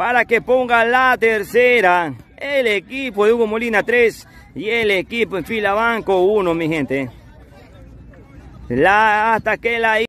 para que ponga la tercera. El equipo de Hugo Molina 3 y el equipo en fila banco 1, mi gente. La, hasta que la